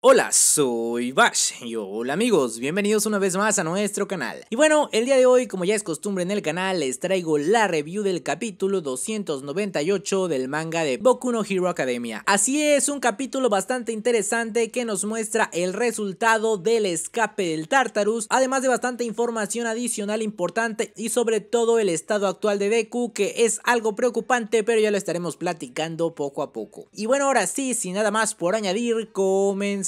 Hola, soy Bash y hola amigos, bienvenidos una vez más a nuestro canal. Y bueno, el día de hoy, como ya es costumbre en el canal, les traigo la review del capítulo 298 del manga de Boku no Hero Academia. Así es, un capítulo bastante interesante que nos muestra el resultado del escape del Tartarus, además de bastante información adicional importante y sobre todo el estado actual de Deku, que es algo preocupante, pero ya lo estaremos platicando poco a poco. Y bueno, ahora sí, sin nada más por añadir, comencemos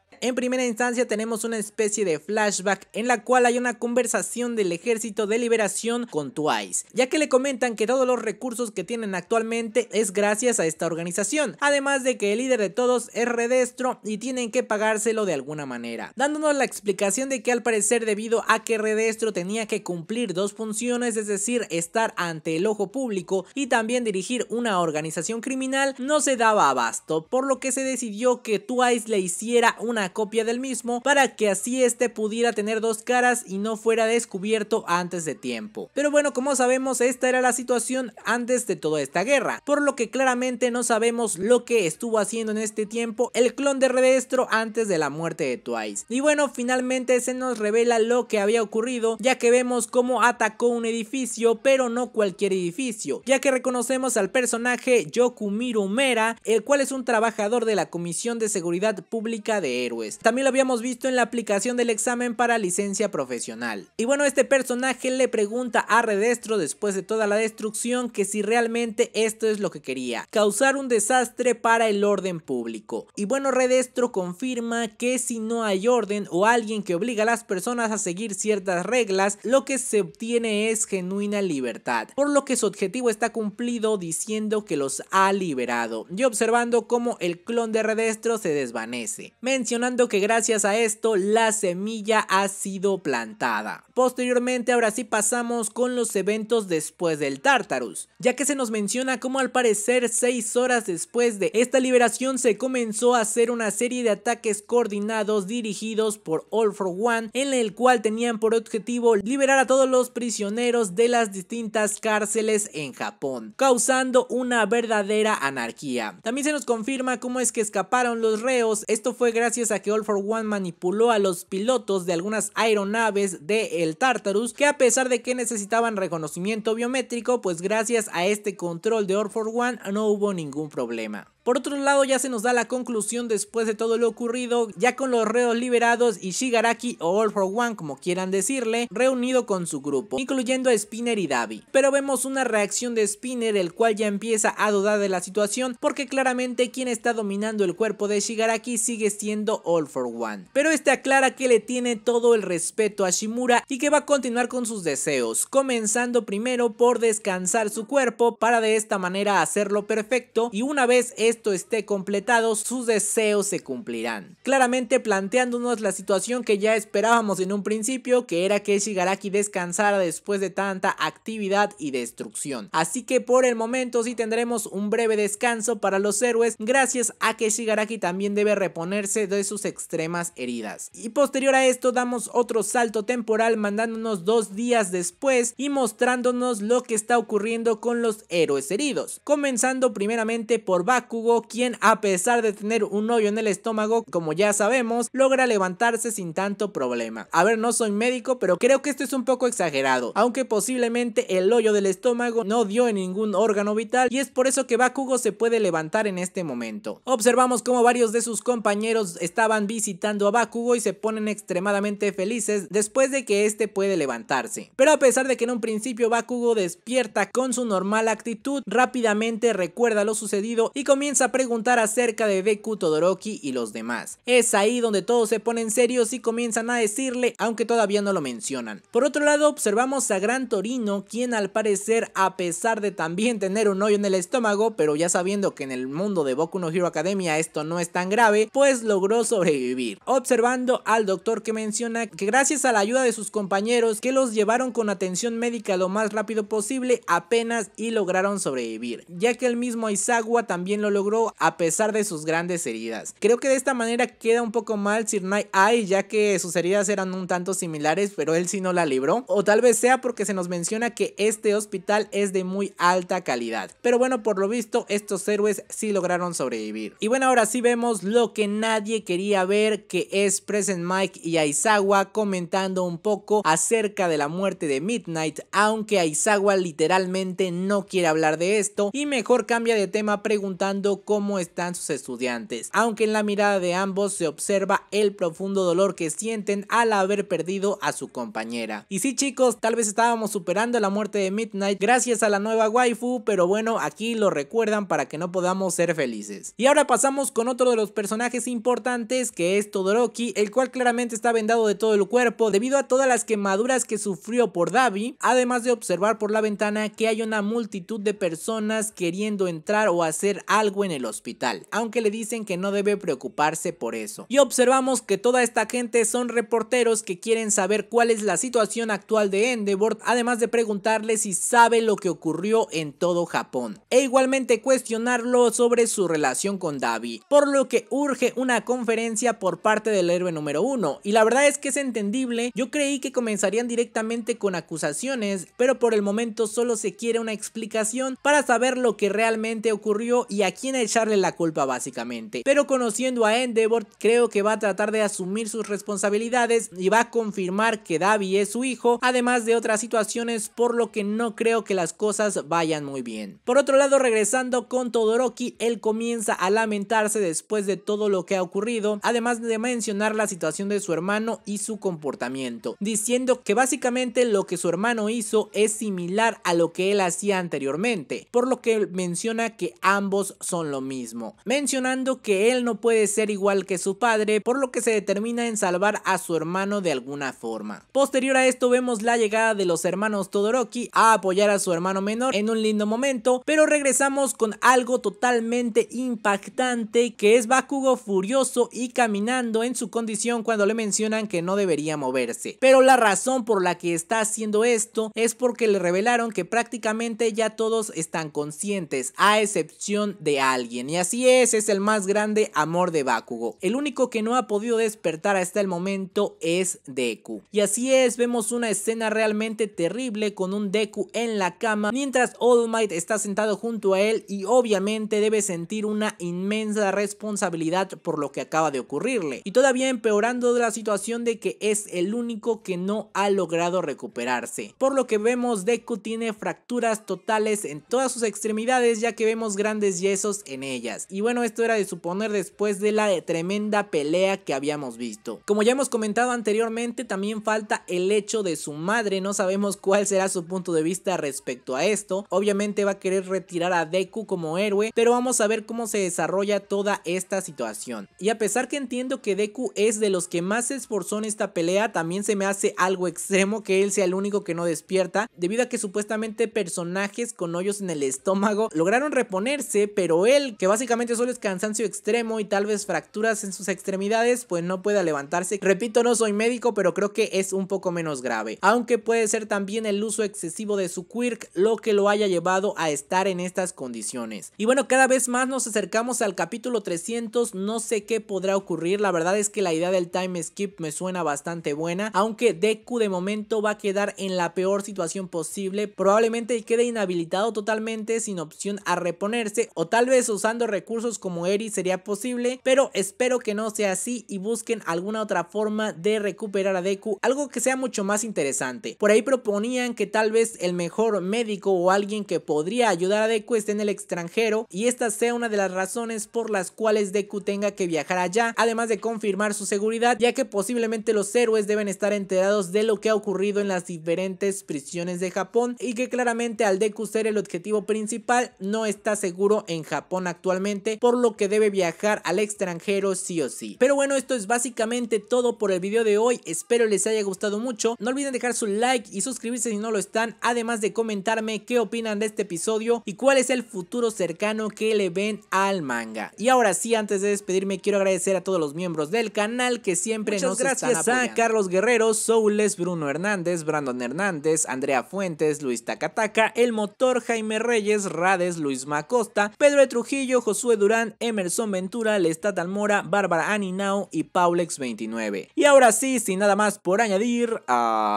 en primera instancia tenemos una especie de flashback en la cual hay una conversación del ejército de liberación con Twice, ya que le comentan que todos los recursos que tienen actualmente es gracias a esta organización, además de que el líder de todos es Redestro y tienen que pagárselo de alguna manera, dándonos la explicación de que al parecer debido a que Redestro tenía que cumplir dos funciones, es decir, estar ante el ojo público y también dirigir una organización criminal, no se daba abasto, por lo que se decidió que Twice le hiciera una copia del mismo para que así este pudiera tener dos caras y no fuera descubierto antes de tiempo. Pero bueno, como sabemos esta era la situación antes de toda esta guerra, por lo que claramente no sabemos lo que estuvo haciendo en este tiempo el clon de Redestro antes de la muerte de Twice. Y bueno, finalmente se nos revela lo que había ocurrido, ya que vemos cómo atacó un edificio, pero no cualquier edificio, ya que reconocemos al personaje Yokumiro Mera, el cual es un trabajador de la Comisión de Seguridad Pública de Héroes también lo habíamos visto en la aplicación del examen para licencia profesional. Y bueno, este personaje le pregunta a Redestro después de toda la destrucción que si realmente esto es lo que quería, causar un desastre para el orden público. Y bueno, Redestro confirma que si no hay orden o alguien que obliga a las personas a seguir ciertas reglas, lo que se obtiene es genuina libertad, por lo que su objetivo está cumplido diciendo que los ha liberado y observando cómo el clon de Redestro se desvanece, mencionando que gracias a esto la semilla ha sido plantada. Posteriormente ahora sí pasamos con los eventos después del Tartarus, ya que se nos menciona cómo al parecer 6 horas después de esta liberación se comenzó a hacer una serie de ataques coordinados dirigidos por All for One en el cual tenían por objetivo liberar a todos los prisioneros de las distintas cárceles en Japón, causando una verdadera anarquía. También se nos confirma cómo es que escaparon los reos, esto fue gracias a que All for One manipuló a los pilotos de algunas aeronaves de el Tartarus, que a pesar de que necesitaban reconocimiento biométrico, pues gracias a este control de All for One no hubo ningún problema. Por otro lado ya se nos da la conclusión después de todo lo ocurrido, ya con los reos liberados y Shigaraki o All for One como quieran decirle, reunido con su grupo, incluyendo a Spinner y Davi. Pero vemos una reacción de Spinner el cual ya empieza a dudar de la situación porque claramente quien está dominando el cuerpo de Shigaraki sigue siendo All for One. Pero este aclara que le tiene todo el respeto a Shimura y que va a continuar con sus deseos, comenzando primero por descansar su cuerpo para de esta manera hacerlo perfecto y una vez esto esté completado, sus deseos se cumplirán. Claramente planteándonos la situación que ya esperábamos en un principio, que era que Shigaraki descansara después de tanta actividad y destrucción. Así que por el momento sí tendremos un breve descanso para los héroes, gracias a que Shigaraki también debe reponerse de sus extremas heridas. Y posterior a esto damos otro salto temporal mandándonos dos días después y mostrándonos lo que está ocurriendo con los héroes heridos. Comenzando primeramente por Baku quien a pesar de tener un hoyo en el estómago, como ya sabemos, logra levantarse sin tanto problema. A ver, no soy médico, pero creo que esto es un poco exagerado, aunque posiblemente el hoyo del estómago no dio en ningún órgano vital y es por eso que Bakugo se puede levantar en este momento. Observamos cómo varios de sus compañeros estaban visitando a Bakugo y se ponen extremadamente felices después de que este puede levantarse. Pero a pesar de que en un principio Bakugo despierta con su normal actitud, rápidamente recuerda lo sucedido y comienza a preguntar acerca de Deku, Todoroki y los demás. Es ahí donde todos se ponen serios y comienzan a decirle, aunque todavía no lo mencionan. Por otro lado, observamos a Gran Torino, quien al parecer, a pesar de también tener un hoyo en el estómago, pero ya sabiendo que en el mundo de Boku no Hero Academia esto no es tan grave, pues logró sobrevivir. Observando al doctor que menciona que gracias a la ayuda de sus compañeros que los llevaron con atención médica lo más rápido posible, apenas y lograron sobrevivir, ya que el mismo Aizawa también lo logró a pesar de sus grandes heridas. Creo que de esta manera queda un poco mal Sir Night Eye, ya que sus heridas eran un tanto similares, pero él sí no la libró. O tal vez sea porque se nos menciona que este hospital es de muy alta calidad. Pero bueno, por lo visto, estos héroes sí lograron sobrevivir. Y bueno, ahora sí vemos lo que nadie quería ver, que es Present Mike y Aizawa comentando un poco acerca de la muerte de Midnight, aunque Aizawa literalmente no quiere hablar de esto y mejor cambia de tema preguntando cómo están sus estudiantes, aunque en la mirada de ambos se observa el profundo dolor que sienten al haber perdido a su compañera. Y sí chicos, tal vez estábamos superando la muerte de Midnight gracias a la nueva waifu, pero bueno, aquí lo recuerdan para que no podamos ser felices. Y ahora pasamos con otro de los personajes importantes que es Todoroki, el cual claramente está vendado de todo el cuerpo debido a todas las quemaduras que sufrió por Davi, además de observar por la ventana que hay una multitud de personas queriendo entrar o hacer algo en el hospital, aunque le dicen que no debe preocuparse por eso. Y observamos que toda esta gente son reporteros que quieren saber cuál es la situación actual de Endeavor, además de preguntarle si sabe lo que ocurrió en todo Japón, e igualmente cuestionarlo sobre su relación con Davi, por lo que urge una conferencia por parte del héroe número uno. y la verdad es que es entendible, yo creí que comenzarían directamente con acusaciones, pero por el momento solo se quiere una explicación para saber lo que realmente ocurrió y a quién a echarle la culpa básicamente. Pero conociendo a Endeavor, creo que va a tratar de asumir sus responsabilidades y va a confirmar que Davi es su hijo, además de otras situaciones, por lo que no creo que las cosas vayan muy bien. Por otro lado, regresando con Todoroki, él comienza a lamentarse después de todo lo que ha ocurrido, además de mencionar la situación de su hermano y su comportamiento, diciendo que básicamente lo que su hermano hizo es similar a lo que él hacía anteriormente, por lo que menciona que ambos son lo mismo, mencionando que él no puede ser igual que su padre, por lo que se determina en salvar a su hermano de alguna forma. Posterior a esto vemos la llegada de los hermanos Todoroki a apoyar a su hermano menor en un lindo momento, pero regresamos con algo totalmente impactante que es Bakugo furioso y caminando en su condición cuando le mencionan que no debería moverse. Pero la razón por la que está haciendo esto es porque le revelaron que prácticamente ya todos están conscientes, a excepción de alguien. Y así es, es el más grande amor de Bakugo. El único que no ha podido despertar hasta el momento es Deku. Y así es, vemos una escena realmente terrible con un Deku en la cama mientras All Might está sentado junto a él y obviamente debe sentir una inmensa responsabilidad por lo que acaba de ocurrirle. Y todavía empeorando la situación de que es el único que no ha logrado recuperarse. Por lo que vemos Deku tiene fracturas totales en todas sus extremidades ya que vemos grandes yesos en ellas. Y bueno, esto era de suponer después de la tremenda pelea que habíamos visto. Como ya hemos comentado anteriormente, también falta el hecho de su madre, no sabemos cuál será su punto de vista respecto a esto. Obviamente va a querer retirar a Deku como héroe, pero vamos a ver cómo se desarrolla toda esta situación. Y a pesar que entiendo que Deku es de los que más se esforzó en esta pelea, también se me hace algo extremo que él sea el único que no despierta, debido a que supuestamente personajes con hoyos en el estómago lograron reponerse, pero él que básicamente solo es cansancio extremo y tal vez fracturas en sus extremidades, pues no pueda levantarse. Repito, no soy médico, pero creo que es un poco menos grave. Aunque puede ser también el uso excesivo de su quirk lo que lo haya llevado a estar en estas condiciones. Y bueno, cada vez más nos acercamos al capítulo 300, no sé qué podrá ocurrir, la verdad es que la idea del time skip me suena bastante buena, aunque Deku de momento va a quedar en la peor situación posible, probablemente quede inhabilitado totalmente sin opción a reponerse o tal vez usando recursos como Eri sería posible, pero espero que no sea así y busquen alguna otra forma de recuperar a Deku, algo que sea mucho más interesante. Por ahí proponían que tal vez el mejor médico o alguien que podría ayudar a Deku esté en el extranjero y esta sea una de las razones por las cuales Deku tenga que viajar allá, además de confirmar su seguridad, ya que posiblemente los héroes deben estar enterados de lo que ha ocurrido en las diferentes prisiones de Japón y que claramente al Deku ser el objetivo principal no está seguro en Japón. Japón actualmente, por lo que debe viajar al extranjero sí o sí. Pero bueno, esto es básicamente todo por el video de hoy, espero les haya gustado mucho, no olviden dejar su like y suscribirse si no lo están, además de comentarme qué opinan de este episodio y cuál es el futuro cercano que le ven al manga. Y ahora sí, antes de despedirme, quiero agradecer a todos los miembros del canal que siempre nos gracias a Carlos Guerrero, Soules, Bruno Hernández, Brandon Hernández, Andrea Fuentes, Luis Takataka, El Motor, Jaime Reyes, Rades, Luis Macosta, Pedro Trujillo, Josué Durán, Emerson Ventura, Lestat Almora, Bárbara Aninau y Paulex29. Y ahora sí, sin nada más por añadir, adiós.